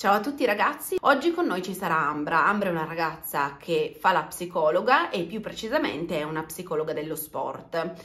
Ciao a tutti ragazzi, oggi con noi ci sarà Ambra. Ambra è una ragazza che fa la psicologa e più precisamente è una psicologa dello sport.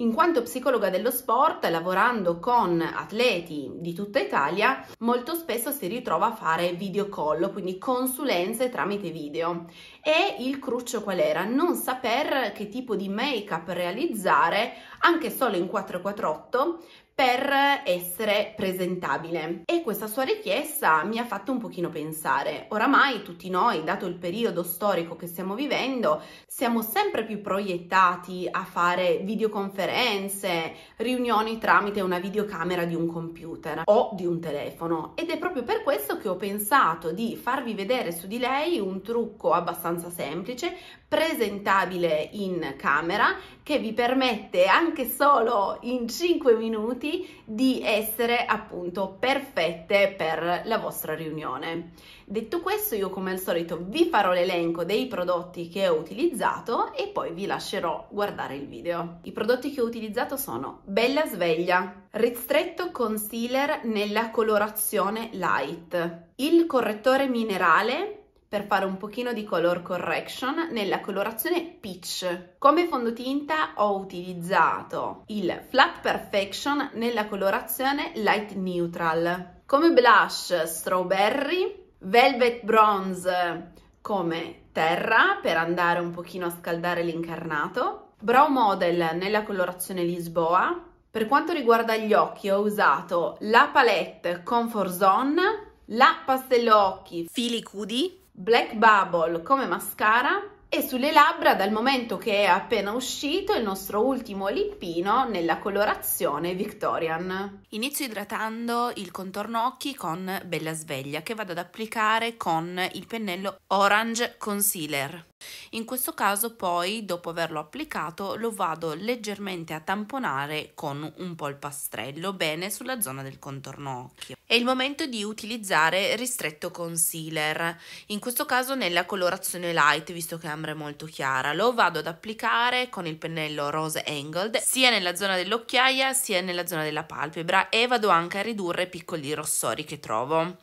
In quanto psicologa dello sport, lavorando con atleti di tutta Italia, molto spesso si ritrova a fare video call, quindi consulenze tramite video. E il cruccio qual era? Non saper che tipo di make-up realizzare, anche solo in 448, per essere presentabile e questa sua richiesta mi ha fatto un pochino pensare. Oramai tutti noi, dato il periodo storico che stiamo vivendo, siamo sempre più proiettati a fare videoconferenze videoconferenze, riunioni tramite una videocamera di un computer o di un telefono ed è proprio per questo che ho pensato di farvi vedere su di lei un trucco abbastanza semplice, presentabile in camera che vi permette anche solo in 5 minuti di essere appunto perfette per la vostra riunione. Detto questo io come al solito vi farò l'elenco dei prodotti che ho utilizzato e poi vi lascerò guardare il video. I prodotti che che ho utilizzato sono Bella Sveglia, ristretto concealer nella colorazione light, il correttore minerale per fare un pochino di color correction nella colorazione peach. Come fondotinta ho utilizzato il Flat Perfection nella colorazione light neutral. Come blush strawberry, velvet bronze come terra per andare un pochino a scaldare l'incarnato Brow Model nella colorazione Lisboa. Per quanto riguarda gli occhi ho usato la palette Comfort Zone, la pastello occhi Fili Cudi, Black Bubble come mascara e sulle labbra dal momento che è appena uscito il nostro ultimo lippino nella colorazione Victorian. Inizio idratando il contorno occhi con Bella Sveglia che vado ad applicare con il pennello Orange Concealer. In questo caso poi, dopo averlo applicato, lo vado leggermente a tamponare con un polpastrello bene sulla zona del contorno occhio. È il momento di utilizzare ristretto concealer, in questo caso nella colorazione light, visto che Ambra è molto chiara. Lo vado ad applicare con il pennello Rose Angled, sia nella zona dell'occhiaia sia nella zona della palpebra e vado anche a ridurre piccoli rossori che trovo.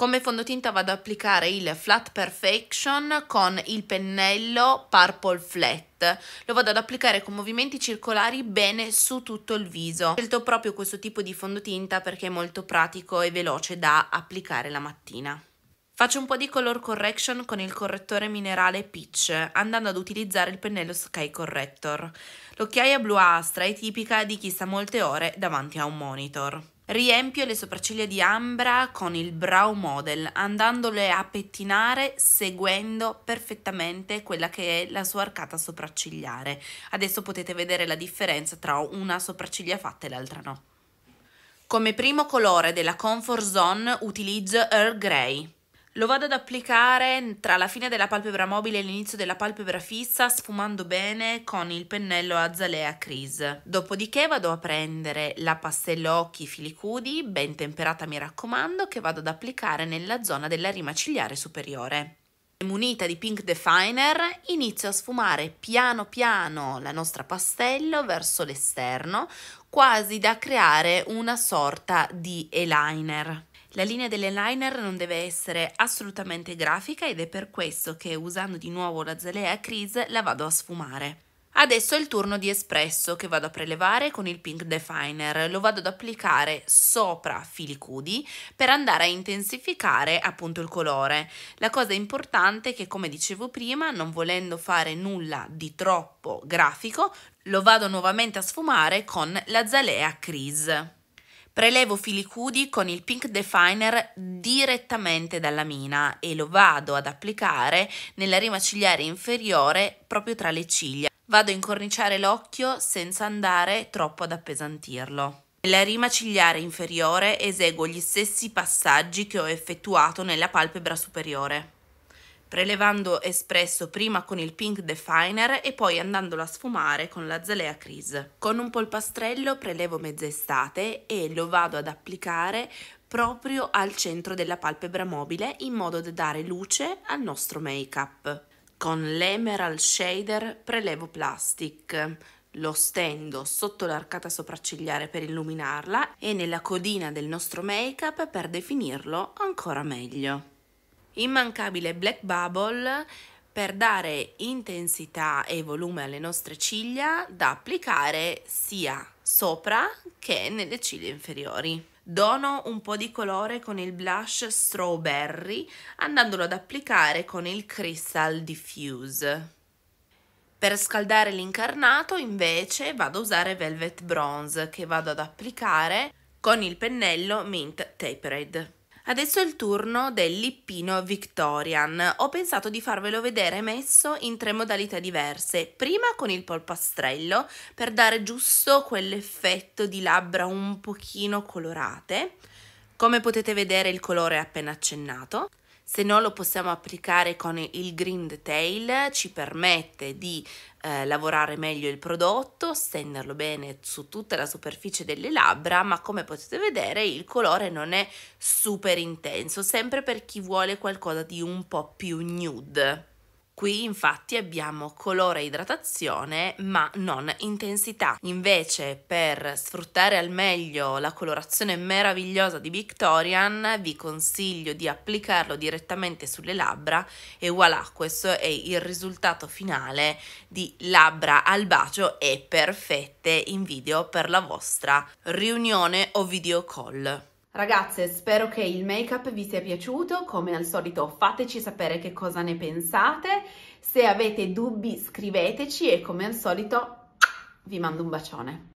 Come fondotinta vado ad applicare il Flat Perfection con il pennello Purple Flat lo vado ad applicare con movimenti circolari bene su tutto il viso. Ho scelto proprio questo tipo di fondotinta perché è molto pratico e veloce da applicare la mattina. Faccio un po' di color correction con il correttore minerale Peach, andando ad utilizzare il pennello Sky Corrector. L'occhiaia bluastra è tipica di chi sta molte ore davanti a un monitor. Riempio le sopracciglia di Ambra con il brow model, andandole a pettinare seguendo perfettamente quella che è la sua arcata sopraccigliare. Adesso potete vedere la differenza tra una sopracciglia fatta e l'altra no. Come primo colore della Comfort Zone utilizzo Earl Grey. Lo vado ad applicare tra la fine della palpebra mobile e l'inizio della palpebra fissa, sfumando bene con il pennello Azalea Crease. Dopodiché vado a prendere la pastella occhi filicudi, ben temperata mi raccomando, che vado ad applicare nella zona della rima cigliare superiore. Munita di Pink Definer inizio a sfumare piano piano la nostra pastello verso l'esterno, quasi da creare una sorta di eyeliner. La linea delle liner non deve essere assolutamente grafica ed è per questo che usando di nuovo la Zalea crease la vado a sfumare. Adesso è il turno di espresso che vado a prelevare con il Pink Definer, lo vado ad applicare sopra fili cudi per andare a intensificare appunto il colore. La cosa importante è che come dicevo prima, non volendo fare nulla di troppo grafico, lo vado nuovamente a sfumare con la Zalea Crease. Prelevo filicudi con il Pink Definer direttamente dalla mina e lo vado ad applicare nella rima ciliare inferiore proprio tra le ciglia. Vado a incorniciare l'occhio senza andare troppo ad appesantirlo. Nella rima cigliare inferiore eseguo gli stessi passaggi che ho effettuato nella palpebra superiore prelevando espresso prima con il Pink Definer e poi andandolo a sfumare con la Zalea Cris. Con un polpastrello prelevo mezza estate e lo vado ad applicare proprio al centro della palpebra mobile in modo da dare luce al nostro make-up. Con l'Emerald Shader prelevo Plastic, lo stendo sotto l'arcata sopraccigliare per illuminarla e nella codina del nostro make-up per definirlo ancora meglio immancabile Black Bubble per dare intensità e volume alle nostre ciglia da applicare sia sopra che nelle ciglia inferiori. Dono un po' di colore con il blush Strawberry andandolo ad applicare con il Crystal Diffuse. Per scaldare l'incarnato invece vado a usare Velvet Bronze che vado ad applicare con il pennello Mint Tapered. Adesso è il turno del lippino Victorian. Ho pensato di farvelo vedere messo in tre modalità diverse. Prima con il polpastrello per dare giusto quell'effetto di labbra un pochino colorate. Come potete vedere il colore è appena accennato se non lo possiamo applicare con il green detail, ci permette di eh, lavorare meglio il prodotto, stenderlo bene su tutta la superficie delle labbra, ma come potete vedere il colore non è super intenso, sempre per chi vuole qualcosa di un po' più nude. Qui infatti abbiamo colore e idratazione ma non intensità. Invece per sfruttare al meglio la colorazione meravigliosa di Victorian vi consiglio di applicarlo direttamente sulle labbra e voilà questo è il risultato finale di labbra al bacio e perfette in video per la vostra riunione o video call. Ragazze, spero che il make-up vi sia piaciuto, come al solito fateci sapere che cosa ne pensate, se avete dubbi scriveteci e come al solito vi mando un bacione.